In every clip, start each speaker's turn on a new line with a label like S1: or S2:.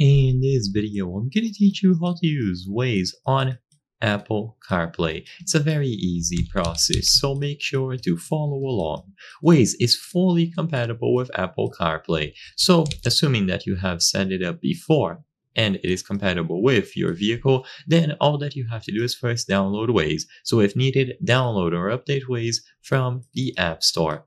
S1: In this video, I'm going to teach you how to use Waze on Apple CarPlay. It's a very easy process, so make sure to follow along. Waze is fully compatible with Apple CarPlay, so assuming that you have set it up before and it is compatible with your vehicle, then all that you have to do is first download Waze. So if needed, download or update Waze from the App Store.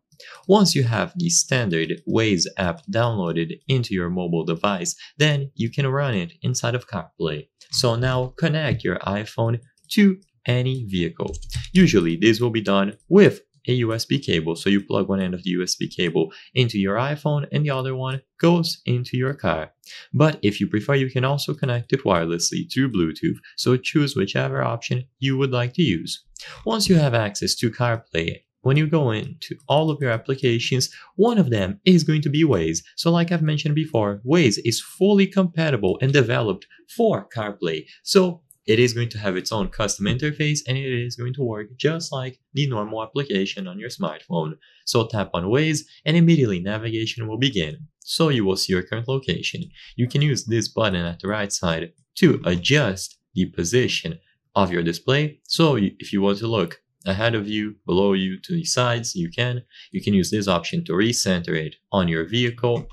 S1: Once you have the standard Waze app downloaded into your mobile device, then you can run it inside of CarPlay. So now connect your iPhone to any vehicle. Usually this will be done with a USB cable. So you plug one end of the USB cable into your iPhone and the other one goes into your car. But if you prefer, you can also connect it wirelessly through Bluetooth. So choose whichever option you would like to use. Once you have access to CarPlay when you go into all of your applications, one of them is going to be Waze. So like I've mentioned before, Waze is fully compatible and developed for CarPlay. So it is going to have its own custom interface and it is going to work just like the normal application on your smartphone. So tap on Waze and immediately navigation will begin. So you will see your current location. You can use this button at the right side to adjust the position of your display. So if you want to look ahead of you, below you, to the sides, you can. You can use this option to recenter it on your vehicle.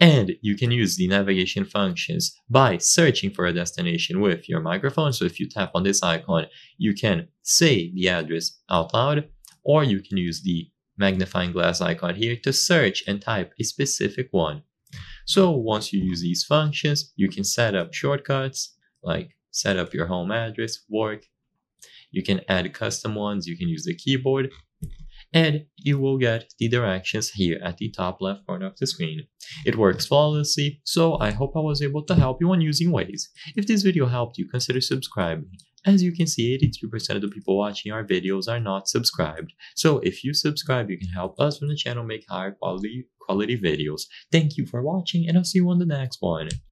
S1: And you can use the navigation functions by searching for a destination with your microphone. So if you tap on this icon, you can say the address out loud, or you can use the magnifying glass icon here to search and type a specific one. So once you use these functions, you can set up shortcuts like set up your home address, work, you can add custom ones, you can use the keyboard, and you will get the directions here at the top left corner of the screen. It works flawlessly, so I hope I was able to help you on using Waze. If this video helped you, consider subscribing. As you can see, 82% of the people watching our videos are not subscribed. So if you subscribe, you can help us from the channel make higher quality, quality videos. Thank you for watching and I'll see you on the next one.